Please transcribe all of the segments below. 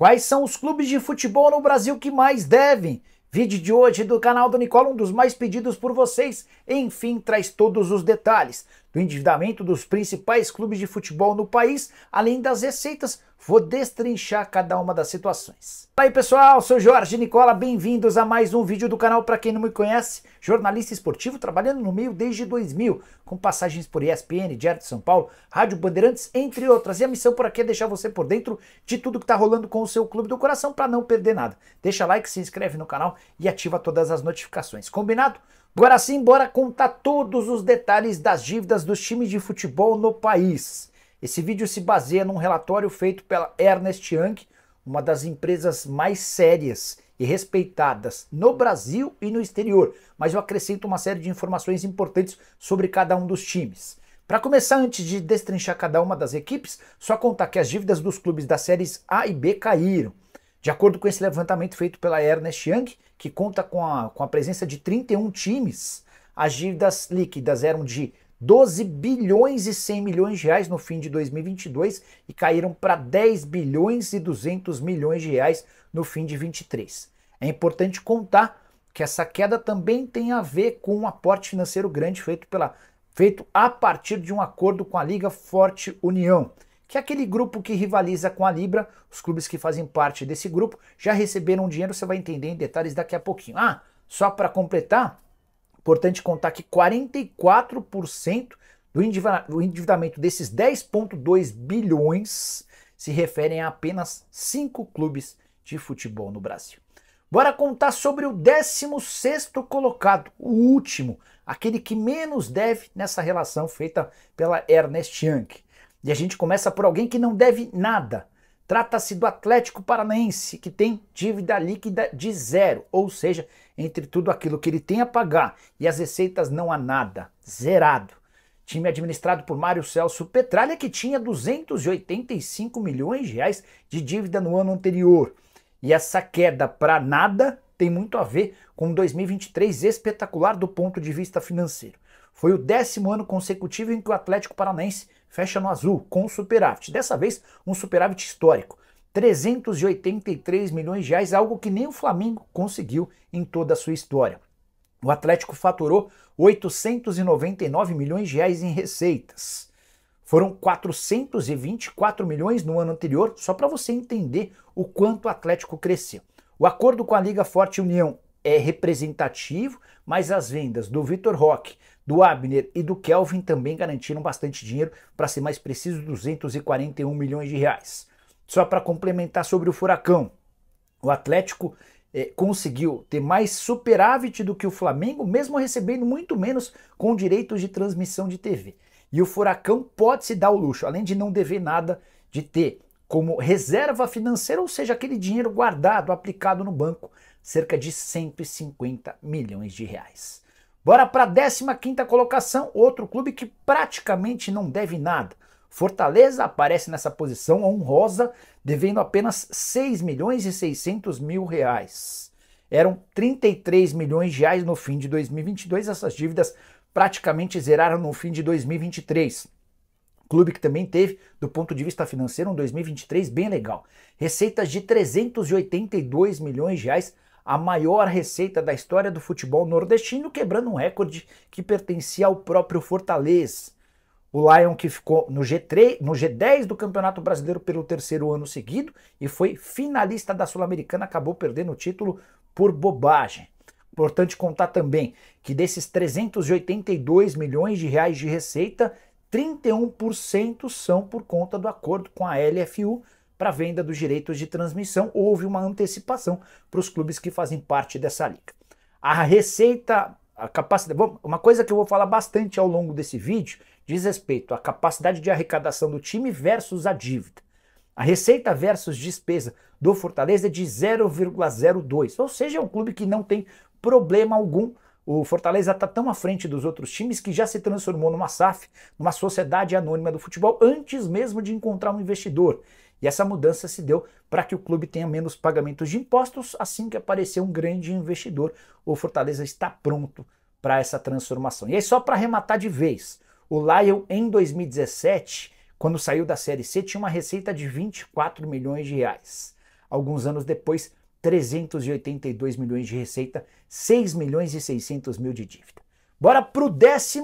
Quais são os clubes de futebol no Brasil que mais devem? Vídeo de hoje do canal do Nicola, um dos mais pedidos por vocês. Enfim, traz todos os detalhes do endividamento dos principais clubes de futebol no país, além das receitas. Vou destrinchar cada uma das situações. Fala aí pessoal, sou Jorge Nicola, bem-vindos a mais um vídeo do canal. Para quem não me conhece, jornalista esportivo trabalhando no meio desde 2000, com passagens por ESPN, Diário de São Paulo, Rádio Bandeirantes, entre outras. E a missão por aqui é deixar você por dentro de tudo que está rolando com o seu clube do coração para não perder nada. Deixa like, se inscreve no canal e ativa todas as notificações. Combinado? Agora sim, bora contar todos os detalhes das dívidas dos times de futebol no país. Esse vídeo se baseia num relatório feito pela Ernest Young, uma das empresas mais sérias e respeitadas no Brasil e no exterior, mas eu acrescento uma série de informações importantes sobre cada um dos times. Para começar, antes de destrinchar cada uma das equipes, só contar que as dívidas dos clubes das séries A e B caíram. De acordo com esse levantamento feito pela Ernest Young, que conta com a, com a presença de 31 times, as dívidas líquidas eram de 12 bilhões e 100 milhões de reais no fim de 2022 e caíram para 10 bilhões e 200 milhões de reais no fim de 2023. É importante contar que essa queda também tem a ver com um aporte financeiro grande feito pela feito a partir de um acordo com a Liga Forte União, que é aquele grupo que rivaliza com a Libra. Os clubes que fazem parte desse grupo já receberam dinheiro, você vai entender em detalhes daqui a pouquinho. Ah, só para completar, importante contar que 44% do endividamento desses 10,2 bilhões se referem a apenas cinco clubes de futebol no Brasil. Bora contar sobre o 16º colocado, o último, aquele que menos deve nessa relação feita pela Ernest Young. E a gente começa por alguém que não deve nada. Trata-se do Atlético Paranaense, que tem dívida líquida de zero, ou seja, entre tudo aquilo que ele tem a pagar e as receitas não há nada, zerado. Time administrado por Mário Celso Petralha, que tinha 285 milhões de reais de dívida no ano anterior. E essa queda para nada tem muito a ver com 2023 espetacular do ponto de vista financeiro. Foi o décimo ano consecutivo em que o Atlético Paranaense fecha no azul, com superávit. Dessa vez, um superávit histórico. 383 milhões de reais, algo que nem o Flamengo conseguiu em toda a sua história. O Atlético faturou 899 milhões de reais em receitas. Foram 424 milhões no ano anterior, só para você entender o quanto o Atlético cresceu. O acordo com a Liga Forte União é representativo, mas as vendas do Vitor Roque, do Abner e do Kelvin também garantiram bastante dinheiro, para ser mais preciso, 241 milhões de reais. Só para complementar sobre o Furacão, o Atlético eh, conseguiu ter mais superávit do que o Flamengo, mesmo recebendo muito menos com direitos de transmissão de TV. E o Furacão pode se dar o luxo, além de não dever nada, de ter como reserva financeira, ou seja, aquele dinheiro guardado, aplicado no banco, cerca de 150 milhões de reais. Bora para a 15 colocação, outro clube que praticamente não deve nada. Fortaleza aparece nessa posição honrosa, devendo apenas 6 milhões e 600 mil reais. Eram 33 milhões de reais no fim de 2022, essas dívidas praticamente zeraram no fim de 2023. Clube que também teve, do ponto de vista financeiro, um 2023 bem legal. Receitas de 382 milhões de reais, a maior receita da história do futebol nordestino, quebrando um recorde que pertencia ao próprio Fortaleza. O Lion que ficou no, G3, no G10 do Campeonato Brasileiro pelo terceiro ano seguido e foi finalista da Sul-Americana, acabou perdendo o título por bobagem. Importante contar também que desses 382 milhões de reais de receita, 31% são por conta do acordo com a LFU, para a venda dos direitos de transmissão, houve uma antecipação para os clubes que fazem parte dessa liga. A receita, a capacidade. Bom, uma coisa que eu vou falar bastante ao longo desse vídeo diz respeito à capacidade de arrecadação do time versus a dívida. A receita versus despesa do Fortaleza é de 0,02, ou seja, é um clube que não tem problema algum o Fortaleza está tão à frente dos outros times que já se transformou numa SAF, numa sociedade anônima do futebol, antes mesmo de encontrar um investidor. E essa mudança se deu para que o clube tenha menos pagamentos de impostos assim que aparecer um grande investidor. O Fortaleza está pronto para essa transformação. E aí, só para arrematar de vez, o Lion em 2017, quando saiu da Série C, tinha uma receita de 24 milhões de reais. Alguns anos depois, 382 milhões de receita, 6 milhões e 600 mil de dívida. Bora para o 14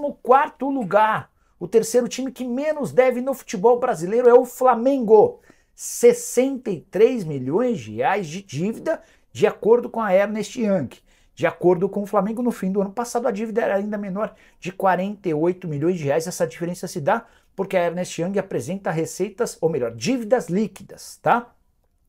lugar. O terceiro time que menos deve no futebol brasileiro é o Flamengo. 63 milhões de reais de dívida, de acordo com a Ernest Young. De acordo com o Flamengo, no fim do ano passado, a dívida era ainda menor, de 48 milhões de reais. Essa diferença se dá porque a Ernest Young apresenta receitas, ou melhor, dívidas líquidas, tá?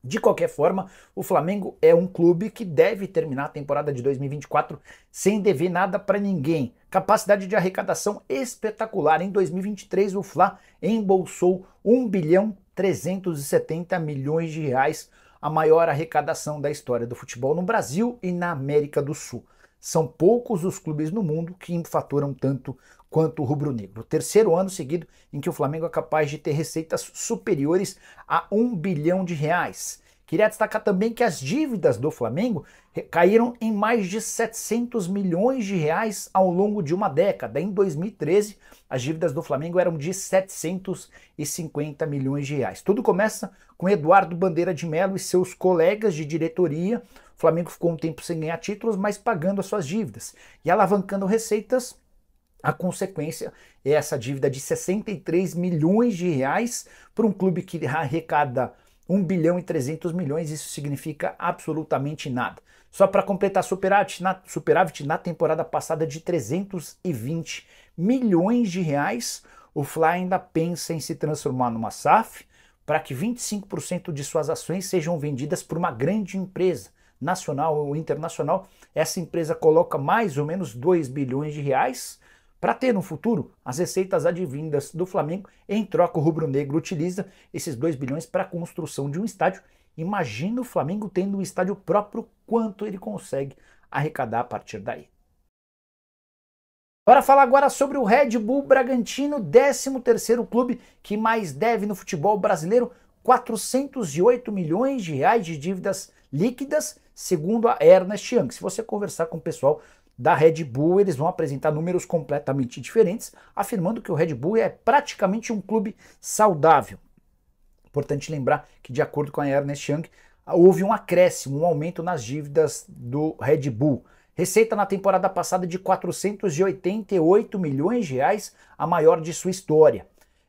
De qualquer forma, o Flamengo é um clube que deve terminar a temporada de 2024 sem dever nada para ninguém. Capacidade de arrecadação espetacular. Em 2023, o Fla embolsou 1 bilhão 370 milhões de reais, a maior arrecadação da história do futebol no Brasil e na América do Sul. São poucos os clubes no mundo que faturam tanto quanto o rubro-negro. O terceiro ano seguido em que o Flamengo é capaz de ter receitas superiores a um bilhão de reais. Queria destacar também que as dívidas do Flamengo caíram em mais de 700 milhões de reais ao longo de uma década. Em 2013, as dívidas do Flamengo eram de 750 milhões de reais. Tudo começa com Eduardo Bandeira de Mello e seus colegas de diretoria. O Flamengo ficou um tempo sem ganhar títulos, mas pagando as suas dívidas e alavancando receitas a consequência é essa dívida de 63 milhões de reais para um clube que arrecada 1 bilhão e 300 milhões, isso significa absolutamente nada. Só para completar superávit na, superávit na temporada passada de 320 milhões de reais, o Fly ainda pensa em se transformar numa SAF para que 25% de suas ações sejam vendidas por uma grande empresa, nacional ou internacional. Essa empresa coloca mais ou menos 2 bilhões de reais para ter no futuro as receitas advindas do Flamengo, em troca o rubro-negro utiliza esses 2 bilhões para a construção de um estádio. Imagina o Flamengo tendo um estádio próprio, quanto ele consegue arrecadar a partir daí. Bora falar agora sobre o Red Bull Bragantino, 13º clube que mais deve no futebol brasileiro, 408 milhões de reais de dívidas líquidas, segundo a Ernest Young. Se você conversar com o pessoal da Red Bull, eles vão apresentar números completamente diferentes, afirmando que o Red Bull é praticamente um clube saudável. Importante lembrar que, de acordo com a Ernest Young, houve um acréscimo, um aumento nas dívidas do Red Bull. Receita na temporada passada de 488 milhões de reais, a maior de sua história.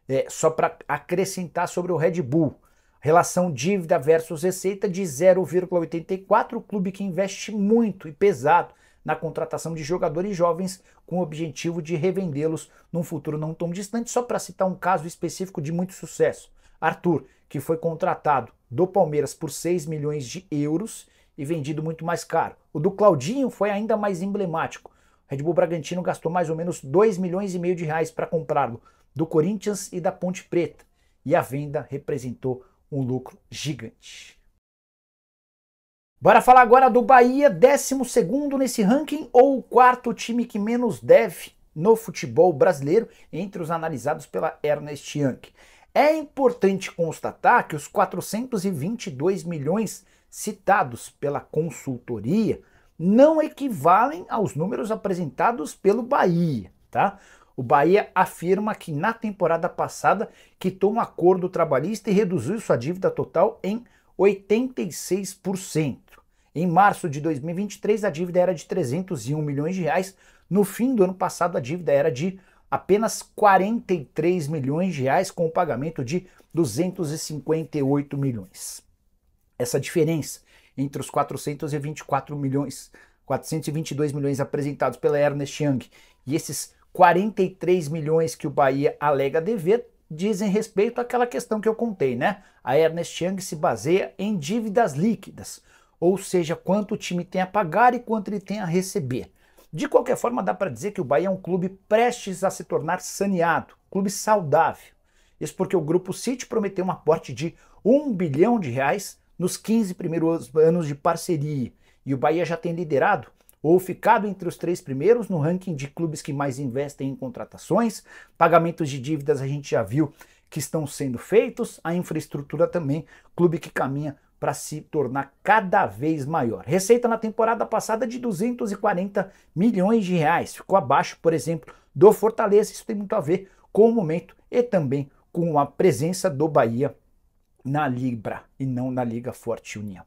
É, só para acrescentar sobre o Red Bull. Relação dívida versus receita de 0,84, o clube que investe muito e pesado na contratação de jogadores jovens com o objetivo de revendê-los num futuro não tão distante, só para citar um caso específico de muito sucesso. Arthur, que foi contratado do Palmeiras por 6 milhões de euros e vendido muito mais caro. O do Claudinho foi ainda mais emblemático. Red Bull Bragantino gastou mais ou menos 2 milhões e meio de reais para comprá-lo, do Corinthians e da Ponte Preta. E a venda representou um lucro gigante. Bora falar agora do Bahia, 12 nesse ranking ou o quarto time que menos deve no futebol brasileiro entre os analisados pela Ernest Young. É importante constatar que os 422 milhões citados pela consultoria não equivalem aos números apresentados pelo Bahia, tá? O Bahia afirma que na temporada passada quitou um acordo trabalhista e reduziu sua dívida total em 86%. Em março de 2023, a dívida era de 301 milhões de reais. No fim do ano passado, a dívida era de apenas 43 milhões de reais, com o pagamento de 258 milhões. Essa diferença entre os 424 milhões, 422 milhões apresentados pela Ernest Young e esses 43 milhões que o Bahia alega dever dizem respeito àquela questão que eu contei, né? A Ernest Young se baseia em dívidas líquidas ou seja, quanto o time tem a pagar e quanto ele tem a receber. De qualquer forma, dá para dizer que o Bahia é um clube prestes a se tornar saneado, clube saudável. Isso porque o Grupo City prometeu um aporte de 1 bilhão de reais nos 15 primeiros anos de parceria. E o Bahia já tem liderado ou ficado entre os três primeiros no ranking de clubes que mais investem em contratações. Pagamentos de dívidas a gente já viu que estão sendo feitos, a infraestrutura também, clube que caminha para se tornar cada vez maior. Receita na temporada passada de 240 milhões de reais, ficou abaixo, por exemplo, do Fortaleza. Isso tem muito a ver com o momento e também com a presença do Bahia na Libra e não na Liga Forte União.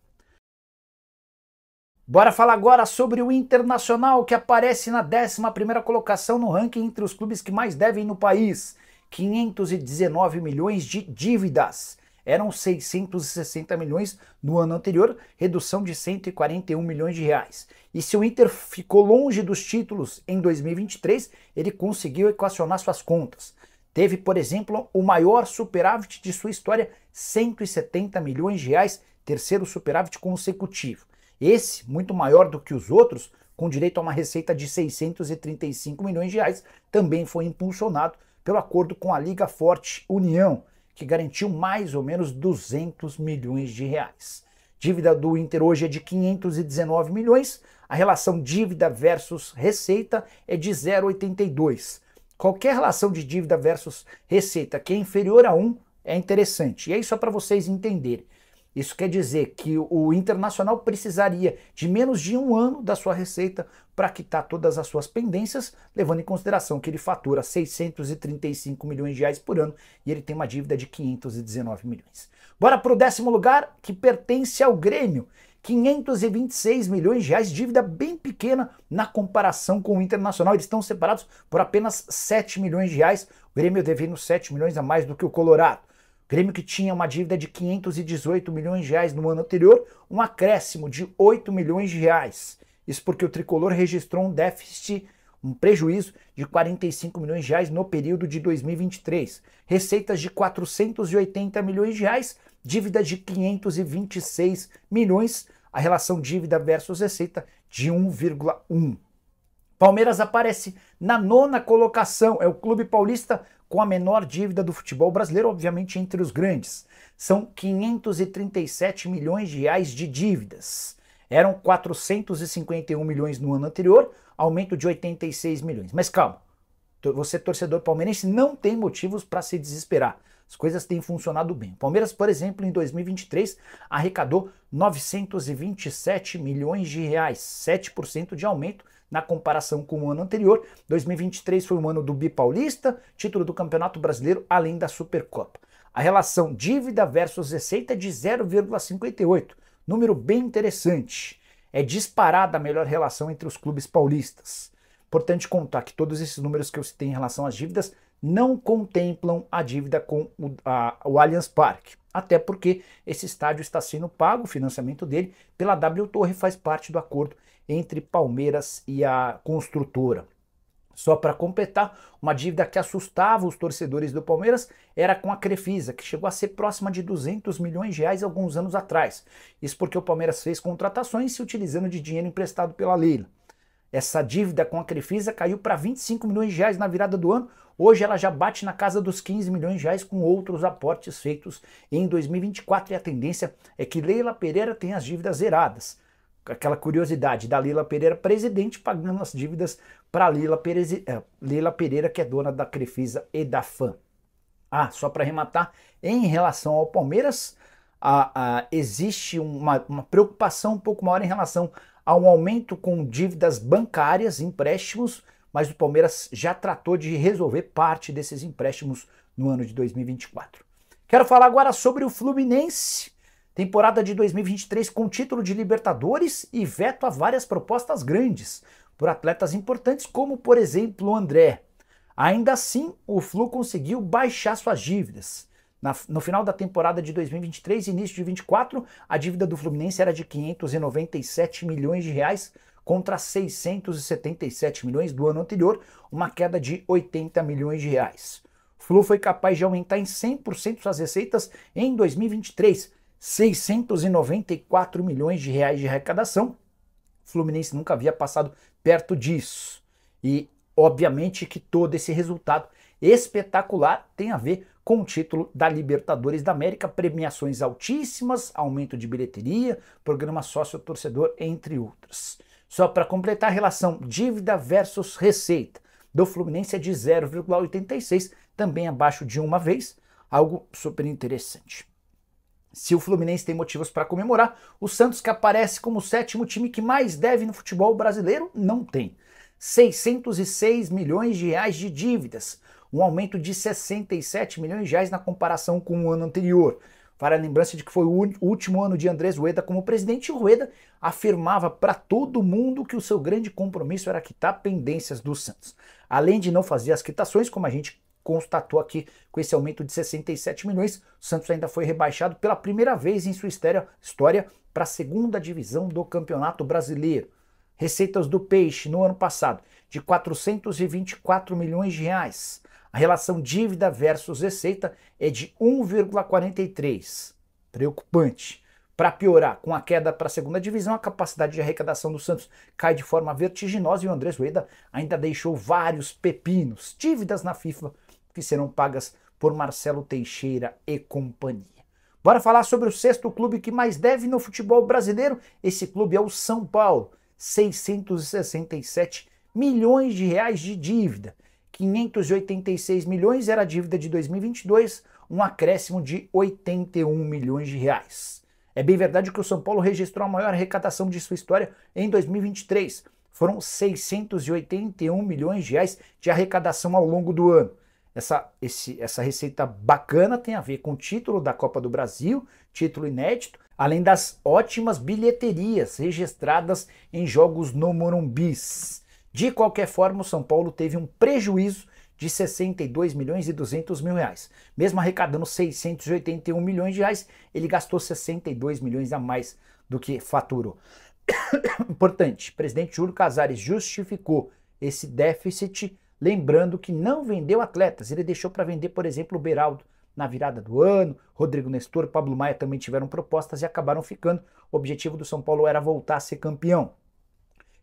Bora falar agora sobre o Internacional, que aparece na 11ª colocação no ranking entre os clubes que mais devem no país. 519 milhões de dívidas eram 660 milhões no ano anterior, redução de 141 milhões de reais. E se o Inter ficou longe dos títulos em 2023, ele conseguiu equacionar suas contas. Teve, por exemplo, o maior superávit de sua história, 170 milhões de reais, terceiro superávit consecutivo. Esse, muito maior do que os outros, com direito a uma receita de 635 milhões de reais, também foi impulsionado pelo acordo com a Liga Forte União, que garantiu mais ou menos 200 milhões de reais. Dívida do Inter hoje é de 519 milhões, a relação dívida versus receita é de 0,82. Qualquer relação de dívida versus receita que é inferior a 1 é interessante. E é isso só para vocês entenderem. Isso quer dizer que o Internacional precisaria de menos de um ano da sua receita para quitar todas as suas pendências, levando em consideração que ele fatura 635 milhões de reais por ano e ele tem uma dívida de 519 milhões. Bora para o décimo lugar, que pertence ao Grêmio. 526 milhões de reais, dívida bem pequena na comparação com o Internacional. Eles estão separados por apenas 7 milhões de reais. O Grêmio devendo 7 milhões a mais do que o Colorado. Grêmio que tinha uma dívida de 518 milhões de reais no ano anterior, um acréscimo de 8 milhões de reais. Isso porque o tricolor registrou um déficit, um prejuízo de 45 milhões de reais no período de 2023, receitas de 480 milhões de reais, dívida de 526 milhões, a relação dívida versus receita de 1,1. Palmeiras aparece na nona colocação, é o clube paulista com a menor dívida do futebol brasileiro, obviamente entre os grandes. São 537 milhões de reais de dívidas. Eram 451 milhões no ano anterior, aumento de 86 milhões. Mas calma, você torcedor palmeirense não tem motivos para se desesperar. As coisas têm funcionado bem. Palmeiras, por exemplo, em 2023 arrecadou 927 milhões de reais, 7% de aumento na comparação com o ano anterior. 2023 foi o ano do Bipaulista, título do Campeonato Brasileiro, além da Supercopa. A relação dívida versus receita é de 0,58, número bem interessante. É disparada a melhor relação entre os clubes paulistas. Importante contar que todos esses números que eu citei em relação às dívidas não contemplam a dívida com o, a, o Allianz Parque. Até porque esse estádio está sendo pago, o financiamento dele, pela W Torre faz parte do acordo entre Palmeiras e a construtora. Só para completar, uma dívida que assustava os torcedores do Palmeiras era com a Crefisa, que chegou a ser próxima de 200 milhões de reais alguns anos atrás. Isso porque o Palmeiras fez contratações se utilizando de dinheiro emprestado pela Leila. Essa dívida com a Crefisa caiu para 25 milhões de reais na virada do ano. Hoje ela já bate na casa dos 15 milhões de reais com outros aportes feitos em 2024 e a tendência é que Leila Pereira tenha as dívidas zeradas aquela curiosidade da Lila Pereira, presidente, pagando as dívidas para Lila, eh, Lila Pereira, que é dona da Crefisa e da FAM. Ah, só para arrematar, em relação ao Palmeiras, a, a, existe uma, uma preocupação um pouco maior em relação a um aumento com dívidas bancárias, empréstimos, mas o Palmeiras já tratou de resolver parte desses empréstimos no ano de 2024. Quero falar agora sobre o Fluminense, Temporada de 2023 com título de Libertadores e veto a várias propostas grandes por atletas importantes, como por exemplo o André. Ainda assim, o Flu conseguiu baixar suas dívidas. Na, no final da temporada de 2023 e início de 2024, a dívida do Fluminense era de 597 milhões de reais contra 677 milhões do ano anterior, uma queda de 80 milhões de reais. O Flu foi capaz de aumentar em 100% suas receitas em 2023, 694 milhões de reais de arrecadação. Fluminense nunca havia passado perto disso. E obviamente que todo esse resultado espetacular tem a ver com o título da Libertadores da América, premiações altíssimas, aumento de bilheteria, programa sócio-torcedor, entre outras. Só para completar a relação dívida versus receita do Fluminense é de 0,86, também abaixo de uma vez, algo super interessante. Se o Fluminense tem motivos para comemorar, o Santos, que aparece como o sétimo time que mais deve no futebol brasileiro, não tem. 606 milhões de reais de dívidas, um aumento de 67 milhões de reais na comparação com o ano anterior. Para a lembrança de que foi o último ano de Andrés Rueda como presidente, o Rueda afirmava para todo mundo que o seu grande compromisso era quitar pendências do Santos. Além de não fazer as quitações, como a gente constatou aqui com esse aumento de 67 milhões. O Santos ainda foi rebaixado pela primeira vez em sua história para a segunda divisão do Campeonato Brasileiro. Receitas do peixe no ano passado de 424 milhões de reais. A relação dívida versus receita é de 1,43. Preocupante. Para piorar, com a queda para a segunda divisão, a capacidade de arrecadação do Santos cai de forma vertiginosa e o Andrés Rueda ainda deixou vários pepinos, dívidas na FIFA que serão pagas por Marcelo Teixeira e companhia. Bora falar sobre o sexto clube que mais deve no futebol brasileiro. Esse clube é o São Paulo, 667 milhões de reais de dívida. 586 milhões era a dívida de 2022, um acréscimo de 81 milhões de reais. É bem verdade que o São Paulo registrou a maior arrecadação de sua história em 2023. Foram 681 milhões de reais de arrecadação ao longo do ano. Essa, esse, essa receita bacana tem a ver com o título da Copa do Brasil, título inédito, além das ótimas bilheterias registradas em jogos no Morumbis. De qualquer forma, o São Paulo teve um prejuízo de 62 milhões e 200 mil reais. Mesmo arrecadando 681 milhões de reais, ele gastou 62 milhões a mais do que faturou. Importante, o presidente Júlio Casares justificou esse déficit Lembrando que não vendeu atletas, ele deixou para vender, por exemplo, o Beraldo na virada do ano, Rodrigo Nestor, Pablo Maia também tiveram propostas e acabaram ficando. O objetivo do São Paulo era voltar a ser campeão.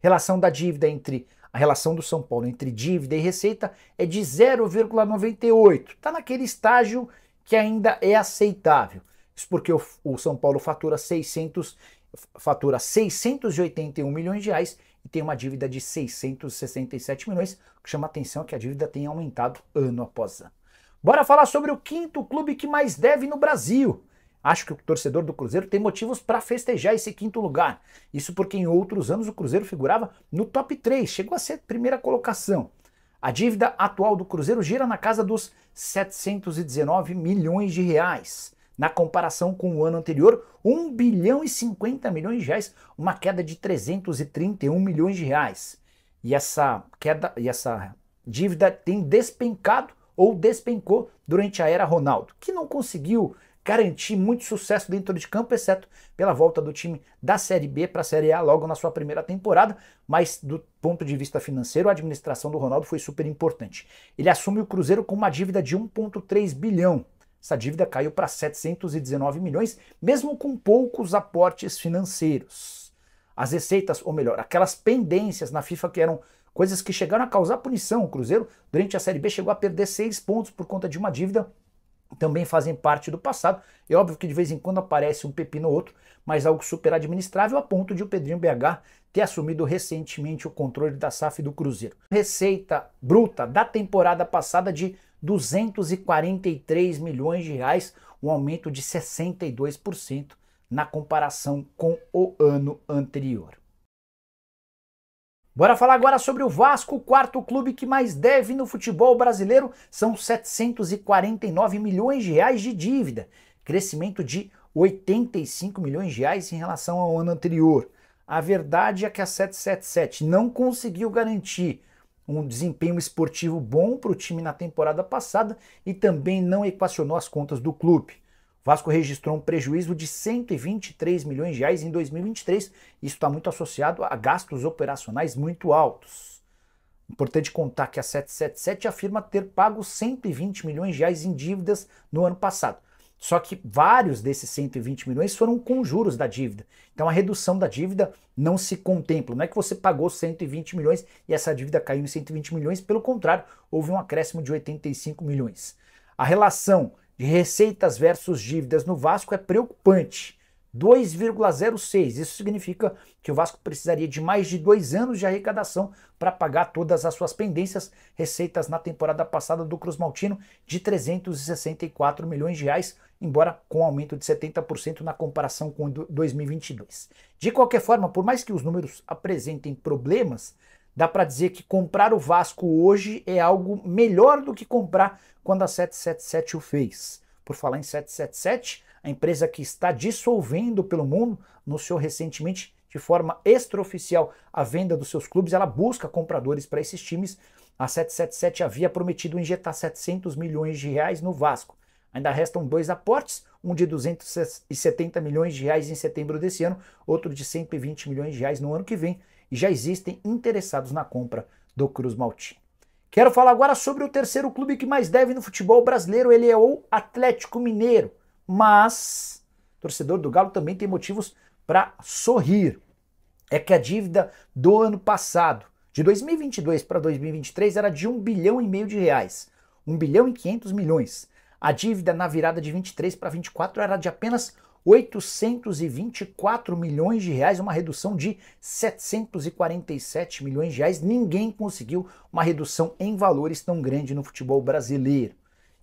Relação da dívida entre a relação do São Paulo entre dívida e receita é de 0,98. Está naquele estágio que ainda é aceitável. Isso porque o, o São Paulo fatura 600 fatura 681 milhões de reais e tem uma dívida de 667 milhões, o que chama a atenção que a dívida tem aumentado ano após ano. Bora falar sobre o quinto clube que mais deve no Brasil. Acho que o torcedor do Cruzeiro tem motivos para festejar esse quinto lugar. Isso porque em outros anos o Cruzeiro figurava no top 3, chegou a ser primeira colocação. A dívida atual do Cruzeiro gira na casa dos 719 milhões de reais. Na comparação com o ano anterior, 1 bilhão e 50 milhões de reais, uma queda de 331 milhões de reais. E essa queda e essa dívida tem despencado ou despencou durante a era Ronaldo, que não conseguiu garantir muito sucesso dentro de campo, exceto pela volta do time da Série B para a Série A logo na sua primeira temporada, mas do ponto de vista financeiro, a administração do Ronaldo foi super importante. Ele assume o Cruzeiro com uma dívida de 1.3 bilhão, essa dívida caiu para 719 milhões, mesmo com poucos aportes financeiros. As receitas, ou melhor, aquelas pendências na FIFA que eram coisas que chegaram a causar punição. O Cruzeiro, durante a Série B, chegou a perder seis pontos por conta de uma dívida também fazem parte do passado. É óbvio que de vez em quando aparece um pepino ou outro, mas algo super administrável a ponto de o Pedrinho BH ter assumido recentemente o controle da SAF do Cruzeiro. Receita bruta da temporada passada de 243 milhões de reais, um aumento de 62% na comparação com o ano anterior. Bora falar agora sobre o Vasco, o quarto clube que mais deve no futebol brasileiro, são 749 milhões de reais de dívida, crescimento de 85 milhões de reais em relação ao ano anterior. A verdade é que a 777 não conseguiu garantir um desempenho esportivo bom para o time na temporada passada e também não equacionou as contas do clube. O Vasco registrou um prejuízo de 123 milhões de reais em 2023. Isso está muito associado a gastos operacionais muito altos. Importante contar que a 777 afirma ter pago 120 milhões de reais em dívidas no ano passado. Só que vários desses 120 milhões foram com juros da dívida. Então a redução da dívida não se contempla. Não é que você pagou 120 milhões e essa dívida caiu em 120 milhões, pelo contrário, houve um acréscimo de 85 milhões. A relação de receitas versus dívidas no Vasco é preocupante. 2,06. Isso significa que o Vasco precisaria de mais de dois anos de arrecadação para pagar todas as suas pendências, receitas na temporada passada do Cruz Maltino de 364 milhões de reais, embora com aumento de 70% na comparação com 2022. De qualquer forma, por mais que os números apresentem problemas, dá para dizer que comprar o Vasco hoje é algo melhor do que comprar quando a 777 o fez. Por falar em 777, a empresa que está dissolvendo pelo mundo, anunciou recentemente de forma extraoficial a venda dos seus clubes, ela busca compradores para esses times. A 777 havia prometido injetar 700 milhões de reais no Vasco. Ainda restam dois aportes, um de 270 milhões de reais em setembro desse ano, outro de 120 milhões de reais no ano que vem, e já existem interessados na compra do Cruz Maltino. Quero falar agora sobre o terceiro clube que mais deve no futebol brasileiro, ele é o Atlético Mineiro. Mas torcedor do Galo também tem motivos para sorrir. É que a dívida do ano passado, de 2022 para 2023, era de 1 bilhão e meio de reais. 1 bilhão e 500 milhões. A dívida na virada de 23 para 24 era de apenas 824 milhões de reais, uma redução de 747 milhões de reais. Ninguém conseguiu uma redução em valores tão grande no futebol brasileiro.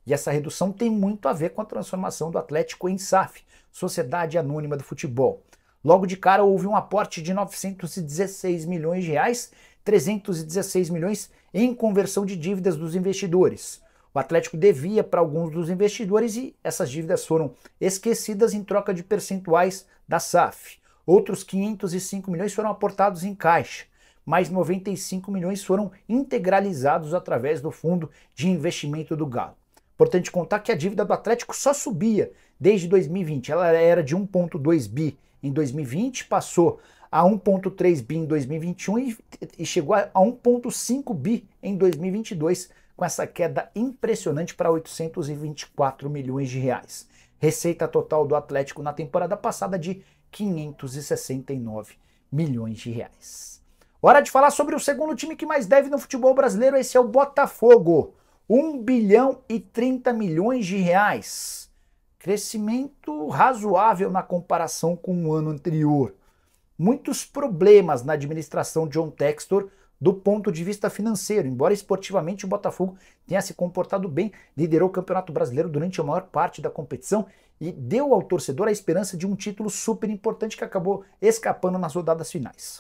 E essa redução tem muito a ver com a transformação do Atlético em SAF, Sociedade Anônima do Futebol. Logo de cara houve um aporte de 916 milhões de reais, 316 milhões em conversão de dívidas dos investidores. O Atlético devia para alguns dos investidores e essas dívidas foram esquecidas em troca de percentuais da SAF. Outros 505 milhões foram aportados em caixa mais 95 milhões foram integralizados através do fundo de investimento do Galo. Importante contar que a dívida do Atlético só subia desde 2020. Ela era de 1,2 bi em 2020, passou a 1,3 bi em 2021 e, e chegou a 1,5 bi em 2022, com essa queda impressionante para 824 milhões de reais. Receita total do Atlético na temporada passada de 569 milhões de reais. Hora de falar sobre o segundo time que mais deve no futebol brasileiro, esse é o Botafogo. 1 bilhão e 30 milhões de reais. Crescimento razoável na comparação com o ano anterior. Muitos problemas na administração de John Textor do ponto de vista financeiro, embora esportivamente o Botafogo tenha se comportado bem, liderou o Campeonato Brasileiro durante a maior parte da competição e deu ao torcedor a esperança de um título super importante que acabou escapando nas rodadas finais.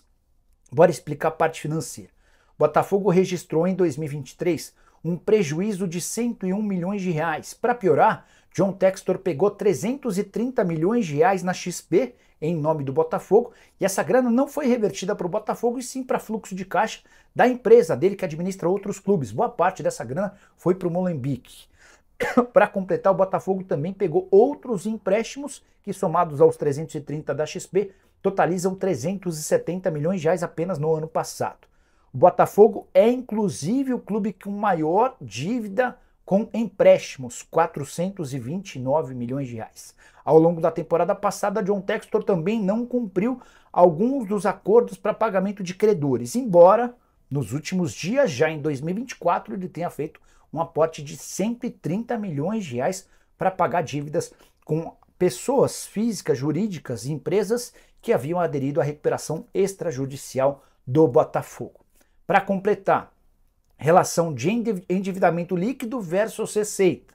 Bora explicar a parte financeira. Botafogo registrou em 2023 um prejuízo de 101 milhões de reais. Para piorar, John Textor pegou 330 milhões de reais na XP em nome do Botafogo e essa grana não foi revertida para o Botafogo e sim para fluxo de caixa da empresa dele que administra outros clubes. Boa parte dessa grana foi para o Molenbeek. para completar, o Botafogo também pegou outros empréstimos que, somados aos 330 da XP, totalizam 370 milhões de reais apenas no ano passado. O Botafogo é inclusive o clube com maior dívida com empréstimos, 429 milhões de reais. Ao longo da temporada passada, John Textor também não cumpriu alguns dos acordos para pagamento de credores, embora nos últimos dias, já em 2024, ele tenha feito um aporte de 130 milhões de reais para pagar dívidas com pessoas físicas, jurídicas e empresas que haviam aderido à recuperação extrajudicial do Botafogo. Para completar, relação de endividamento líquido versus receita.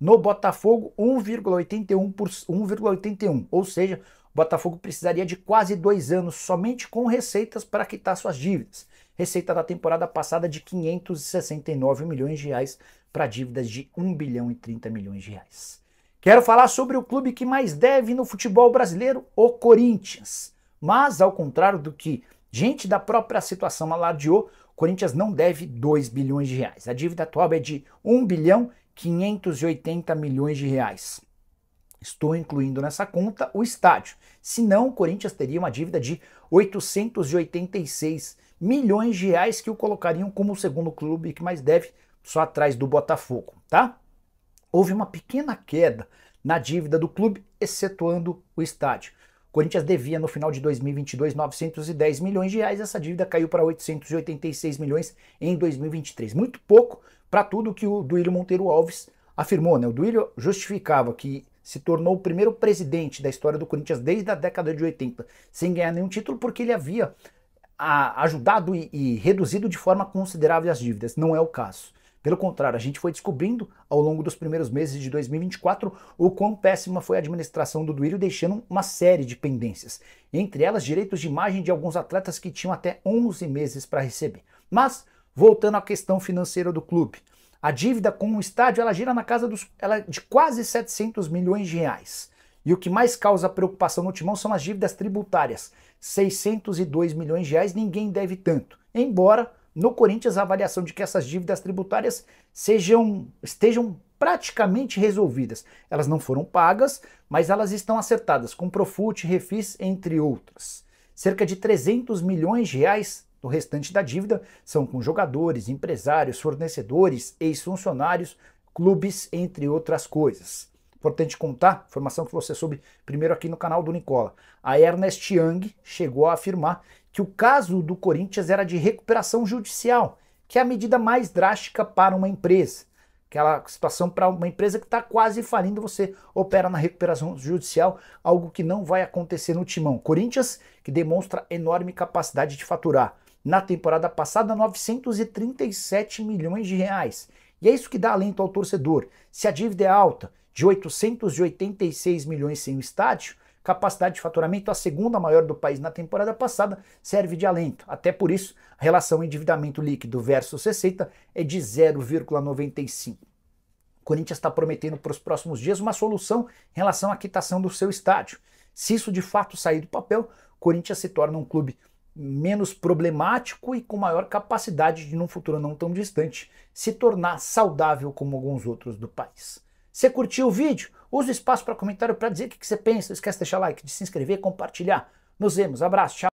No Botafogo, 1,81, ou seja, o Botafogo precisaria de quase dois anos somente com receitas para quitar suas dívidas. Receita da temporada passada de 569 milhões de reais para dívidas de 1 bilhão e 30 milhões de reais. Quero falar sobre o clube que mais deve no futebol brasileiro, o Corinthians. Mas, ao contrário do que Diante da própria situação, alardeou, o Corinthians não deve 2 bilhões de reais. A dívida atual é de 1 bilhão 580 milhões de reais. Estou incluindo nessa conta o estádio. Senão, o Corinthians teria uma dívida de 886 milhões de reais que o colocariam como o segundo clube que mais deve, só atrás do Botafogo, tá? Houve uma pequena queda na dívida do clube, excetuando o estádio. Corinthians devia no final de 2022 910 milhões de reais, essa dívida caiu para 886 milhões em 2023. Muito pouco para tudo que o Duílio Monteiro Alves afirmou, né? O Duílio justificava que se tornou o primeiro presidente da história do Corinthians desde a década de 80, sem ganhar nenhum título, porque ele havia ah, ajudado e, e reduzido de forma considerável as dívidas. Não é o caso. Pelo contrário, a gente foi descobrindo ao longo dos primeiros meses de 2024 o quão péssima foi a administração do Duírio, deixando uma série de pendências, entre elas direitos de imagem de alguns atletas que tinham até 11 meses para receber. Mas, voltando à questão financeira do clube, a dívida com o estádio ela gira na casa dos, ela, é de quase 700 milhões de reais. E o que mais causa preocupação no Timão são as dívidas tributárias, 602 milhões de reais, ninguém deve tanto. Embora no Corinthians a avaliação de que essas dívidas tributárias sejam, estejam praticamente resolvidas. Elas não foram pagas, mas elas estão acertadas com Profut, Refis, entre outras. Cerca de 300 milhões de reais do restante da dívida são com jogadores, empresários, fornecedores, ex-funcionários, clubes, entre outras coisas. Importante contar, informação que você soube primeiro aqui no canal do Nicola. A Ernest Young chegou a afirmar que o caso do Corinthians era de recuperação judicial, que é a medida mais drástica para uma empresa. Aquela situação para uma empresa que está quase falindo, você opera na recuperação judicial, algo que não vai acontecer no timão. Corinthians, que demonstra enorme capacidade de faturar. Na temporada passada, 937 milhões de reais. E é isso que dá alento ao torcedor. Se a dívida é alta, de 886 milhões sem o estádio, capacidade de faturamento, a segunda maior do país na temporada passada, serve de alento. Até por isso, a relação endividamento líquido versus receita é de 0,95. O Corinthians está prometendo para os próximos dias uma solução em relação à quitação do seu estádio. Se isso de fato sair do papel, o Corinthians se torna um clube menos problemático e com maior capacidade de, num futuro não tão distante, se tornar saudável como alguns outros do país. Você curtiu o vídeo? Use o espaço para comentário para dizer o que você pensa. Não esquece de deixar like, de se inscrever, compartilhar. Nos vemos, abraço, tchau.